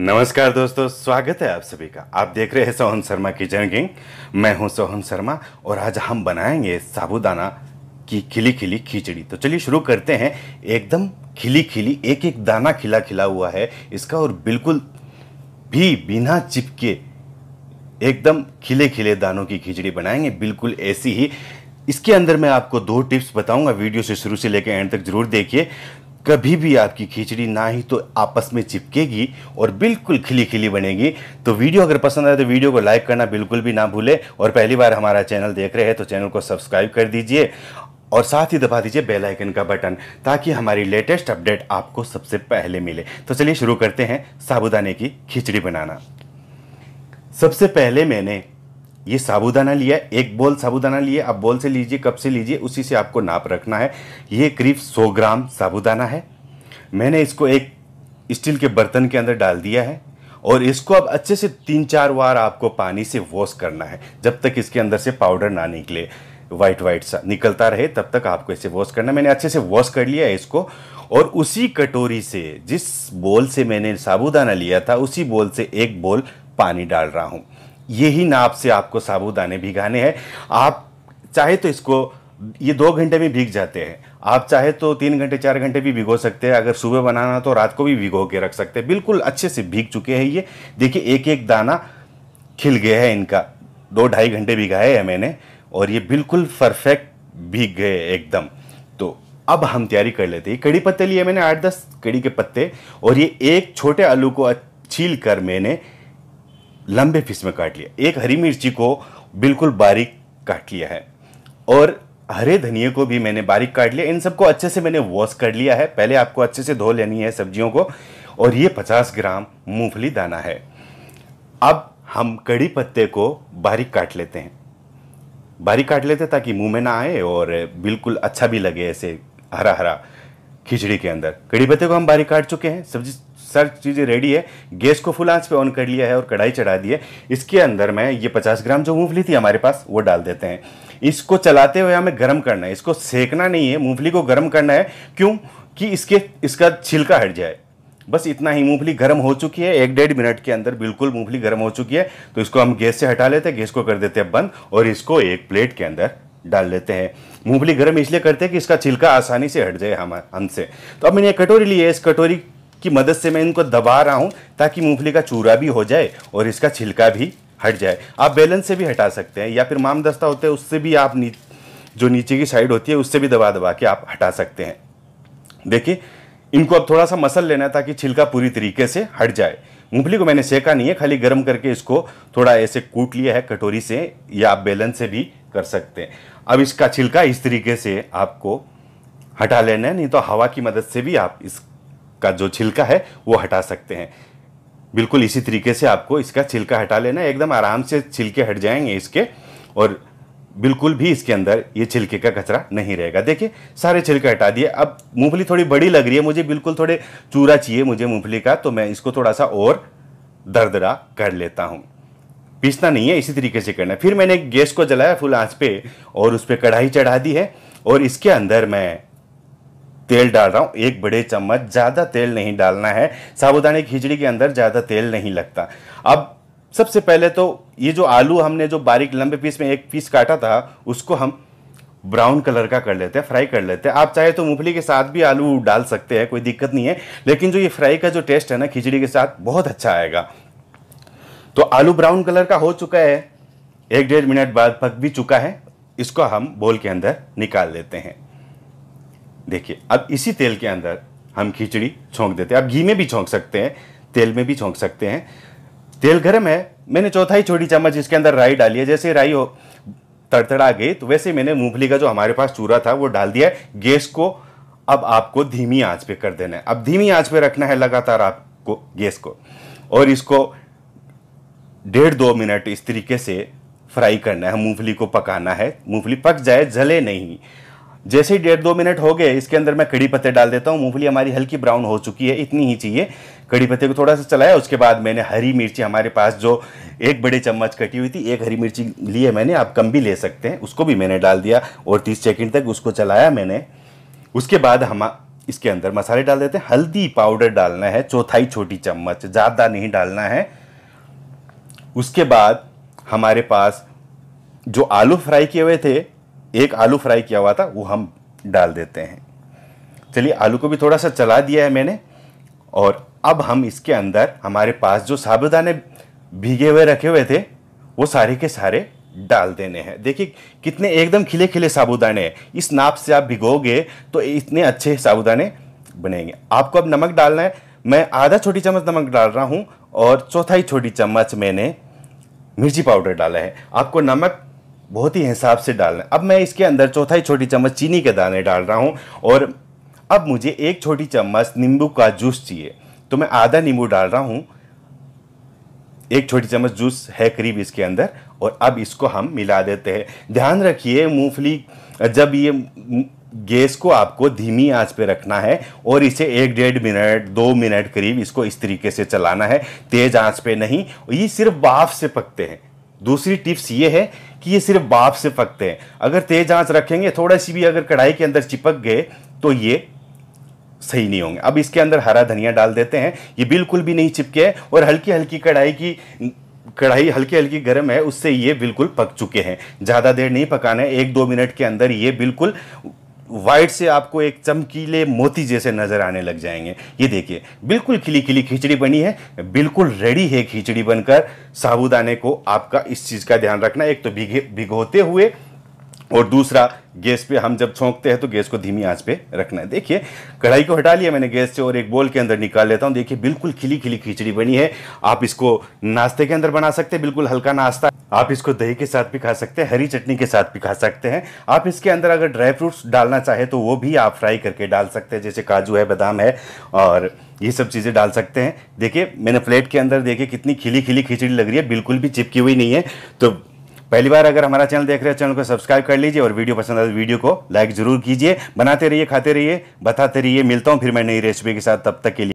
नमस्कार दोस्तों स्वागत है आप सभी का आप देख रहे हैं सोहन शर्मा की किंग मैं हूं सोहन शर्मा और आज हम बनाएंगे साबुदाना की खिली खिली खिचड़ी तो चलिए शुरू करते हैं एकदम खिली खिली एक एक दाना खिला खिला हुआ है इसका और बिल्कुल भी बिना चिपके एकदम खिले खिले दानों की खिचड़ी बनाएंगे बिल्कुल ऐसी ही इसके अंदर मैं आपको दो टिप्स बताऊंगा वीडियो से शुरू से लेकर एंड तक जरूर देखिए कभी भी आपकी खिचड़ी ना ही तो आपस में चिपकेगी और बिल्कुल खिली खिली बनेगी तो वीडियो अगर पसंद आए तो वीडियो को लाइक करना बिल्कुल भी ना भूले और पहली बार हमारा चैनल देख रहे हैं तो चैनल को सब्सक्राइब कर दीजिए और साथ ही दबा दीजिए बेल आइकन का बटन ताकि हमारी लेटेस्ट अपडेट आपको सबसे पहले मिले तो चलिए शुरू करते हैं साबुदाने की खिचड़ी बनाना सबसे पहले मैंने ये साबुदाना लिया एक बोल साबुदाना लिए आप बोल से लीजिए कप से लीजिए उसी से आपको नाप रखना है ये करीब 100 ग्राम साबुदाना है मैंने इसको एक स्टील के बर्तन के अंदर डाल दिया है और इसको अब अच्छे से तीन चार बार आपको पानी से वॉश करना है जब तक इसके अंदर से पाउडर ना निकले वाइट वाइट सा निकलता रहे तब तक आपको इसे वॉश करना मैंने अच्छे से वॉश कर लिया है इसको और उसी कटोरी से जिस बोल से मैंने साबुदाना लिया था उसी बोल से एक बोल पानी डाल रहा हूँ यही नाप से आपको साबुदाने भिगाने हैं आप चाहे तो इसको ये दो घंटे में भीग जाते हैं आप चाहे तो तीन घंटे चार घंटे भी भिगो सकते हैं अगर सुबह बनाना तो रात को भी भिगो के रख सकते हैं बिल्कुल अच्छे से भीग चुके हैं ये देखिए एक एक दाना खिल गया है इनका दो ढाई घंटे भिगाए हैं मैंने और ये बिल्कुल परफेक्ट भीग गए एकदम तो अब हम तैयारी कर लेते हैं कड़ी पत्ते लिए मैंने आठ दस कड़ी के पत्ते और ये एक छोटे आलू को छील कर मैंने लंबे पीस में काट लिया एक हरी मिर्ची को बिल्कुल बारीक काट लिया है और हरे धनिए को भी मैंने बारीक काट लिया इन सबको अच्छे से मैंने वॉश कर लिया है पहले आपको अच्छे से धो लेनी है सब्जियों को और ये 50 ग्राम मूंगफली दाना है अब हम कड़ी पत्ते को बारीक काट लेते हैं बारीक काट लेते ताकि मुंह में ना आए और बिल्कुल अच्छा भी लगे ऐसे हरा हरा खिचड़ी के अंदर कड़ी पत्ते को हम बारीक काट चुके हैं सब्जी सर चीज़ें रेडी है गैस को फुल आंच पे ऑन कर लिया है और कढ़ाई चढ़ा दी है इसके अंदर में ये 50 ग्राम जो मूंगफली थी हमारे पास वो डाल देते हैं इसको चलाते हुए हमें गर्म करना है इसको सेकना नहीं है मूंगफली को गर्म करना है क्यों कि इसके इसका छिलका हट जाए बस इतना ही मूंगफली गर्म हो चुकी है एक डेढ़ मिनट के अंदर बिल्कुल मूंगफली गर्म हो चुकी है तो इसको हम गैस से हटा लेते हैं गैस को कर देते हैं बंद और इसको एक प्लेट के अंदर डाल लेते हैं मूंगफली गर्म इसलिए करते हैं कि इसका छिलका आसानी से हट जाए हम हमसे तो अब मैंने एक कटोरी ली है इस कटोरी की मदद से मैं इनको दबा रहा हूँ ताकि मूंगफली का चूरा भी हो जाए और इसका छिलका भी हट जाए आप बैलन से भी हटा सकते हैं या फिर माम दस्ता होते हैं उससे भी आप नी, जो नीचे की साइड होती है उससे भी दबा दबा के आप हटा सकते हैं देखिए इनको अब थोड़ा सा मसल लेना है ताकि छिलका पूरी तरीके से हट जाए मूंगफली को मैंने सेका नहीं है खाली गर्म करके इसको थोड़ा ऐसे कूट लिया है कटोरी से या आप बेलन से भी कर सकते हैं अब इसका छिलका इस तरीके से आपको हटा लेना है नहीं तो हवा की मदद से भी आप इस का जो छिलका है वो हटा सकते हैं बिल्कुल इसी तरीके से आपको इसका छिलका हटा लेना एकदम आराम से छिलके हट जाएंगे इसके और बिल्कुल भी इसके अंदर ये छिलके का कचरा नहीं रहेगा देखिए सारे छिलके हटा दिए अब मूंगफली थोड़ी बड़ी लग रही है मुझे बिल्कुल थोड़े चूरा चाहिए मुझे मूंगफली का तो मैं इसको थोड़ा सा और दरदरा कर लेता हूँ पीसना नहीं है इसी तरीके से करना है फिर मैंने गैस को जलाया फुल आँच पे और उस पर कढ़ाई चढ़ा दी है और इसके अंदर मैं तेल डाल रहा हूँ एक बड़े चम्मच ज़्यादा तेल नहीं डालना है साबुदाने खिचड़ी के अंदर ज़्यादा तेल नहीं लगता अब सबसे पहले तो ये जो आलू हमने जो बारीक लंबे पीस में एक पीस काटा था उसको हम ब्राउन कलर का कर लेते हैं फ्राई कर लेते हैं आप चाहे तो मूंगफली के साथ भी आलू डाल सकते हैं कोई दिक्कत नहीं है लेकिन जो ये फ्राई का जो टेस्ट है ना खिचड़ी के साथ बहुत अच्छा आएगा तो आलू ब्राउन कलर का हो चुका है एक डेढ़ मिनट बाद पक भी चुका है इसको हम बोल के अंदर निकाल लेते हैं देखिए अब इसी तेल के अंदर हम खिचड़ी छोंक देते हैं आप घी में भी छोंक सकते हैं तेल में भी छोंक सकते हैं तेल गर्म है मैंने चौथाई छोटी चम्मच इसके अंदर राई डाली है जैसे राई हो तड़तड़ा गई तो वैसे मैंने मूंगफली का जो हमारे पास चूरा था वो डाल दिया है गैस को अब आपको धीमी आंच पे कर देना है अब धीमी आंच पे रखना है लगातार आपको गैस को और इसको डेढ़ दो मिनट इस तरीके से फ्राई करना है मूंगफली को पकाना है मूंगफली पक जाए जले नहीं जैसे ही डेढ़ दो मिनट हो गए इसके अंदर मैं कड़ी पत्ते डाल देता हूँ मूंगफली हमारी हल्की ब्राउन हो चुकी है इतनी ही चाहिए कड़ी पत्ते को थोड़ा सा चलाया उसके बाद मैंने हरी मिर्ची हमारे पास जो एक बड़े चम्मच कटी हुई थी एक हरी मिर्ची ली है मैंने आप कम भी ले सकते हैं उसको भी मैंने डाल दिया और तीस सेकेंड तक उसको चलाया मैंने उसके बाद हम इसके अंदर मसाले डाल देते हैं हल्दी पाउडर डालना है चौथाई छोटी चम्मच ज़्यादा नहीं डालना है उसके बाद हमारे पास जो आलू फ्राई किए हुए थे एक आलू फ्राई किया हुआ था वो हम डाल देते हैं चलिए आलू को भी थोड़ा सा चला दिया है मैंने और अब हम इसके अंदर हमारे पास जो साबुदाने भीगे हुए रखे हुए थे वो सारे के सारे डाल देने हैं देखिए कितने एकदम खिले खिले साबुदाने हैं इस नाप से आप भिगोगे तो इतने अच्छे साबुदाने बनेंगे आपको अब नमक डालना है मैं आधा छोटी चम्मच नमक डाल रहा हूँ और चौथाई छोटी चम्मच मैंने मिर्ची पाउडर डाला है आपको नमक बहुत ही हिसाब से डालना अब मैं इसके अंदर चौथाई छोटी चम्मच चीनी के दाने डाल रहा हूँ और अब मुझे एक छोटी चम्मच नींबू का जूस चाहिए तो मैं आधा नींबू डाल रहा हूँ एक छोटी चम्मच जूस है करीब इसके अंदर और अब इसको हम मिला देते हैं ध्यान रखिए मूंगफली जब ये गैस को आपको धीमी आंच पे रखना है और इसे एक डेढ़ मिनट दो मिनट करीब इसको इस तरीके से चलाना है तेज़ आंच पे नहीं ये सिर्फ बाफ से पकते हैं दूसरी टिप्स ये है कि ये सिर्फ बाप से पकते हैं अगर तेज आँच रखेंगे थोड़ा सी भी अगर कढ़ाई के अंदर चिपक गए तो ये सही नहीं होंगे अब इसके अंदर हरा धनिया डाल देते हैं ये बिल्कुल भी नहीं चिपके हैं और हल्की हल्की कढ़ाई की कढ़ाई हल्की हल्की गर्म है उससे ये बिल्कुल पक चुके हैं ज़्यादा देर नहीं पकाना है एक दो मिनट के अंदर ये बिल्कुल वाइट से आपको एक चमकीले मोती जैसे नज़र आने लग जाएंगे ये देखिए बिल्कुल खिली खिली खिचड़ी बनी है बिल्कुल रेडी है खिचड़ी बनकर साबुदाने को आपका इस चीज़ का ध्यान रखना एक तो भिगोते हुए और दूसरा गैस पे हम जब छोंकते हैं तो गैस को धीमी आंच पे रखना है देखिए कढ़ाई को हटा लिया मैंने गैस से और एक बोल के अंदर निकाल लेता हूँ देखिए बिल्कुल खिली खिली खिचड़ी बनी है आप इसको नाश्ते के अंदर बना सकते हैं बिल्कुल हल्का नाश्ता आप इसको दही के साथ भी खा सकते हैं हरी चटनी के साथ भी खा सकते हैं आप इसके अंदर अगर ड्राई फ्रूट्स डालना चाहें तो वो भी आप फ्राई करके डाल सकते हैं जैसे काजू है बादाम है और ये सब चीज़ें डाल सकते हैं देखिए मैंने प्लेट के अंदर देखिए कितनी खिली खिली खिचड़ी लग रही है बिल्कुल भी चिपकी हुई नहीं है तो पहली बार अगर हमारा चैनल देख रहे हैं चैनल को सब्सक्राइब कर लीजिए और वीडियो पसंद आए तो वीडियो को लाइक ज़रूर कीजिए बनाते रहिए खाते रहिए बताते रहिए मिलता हूँ फिर मैं नई रेसिपी के साथ तब तक के लिए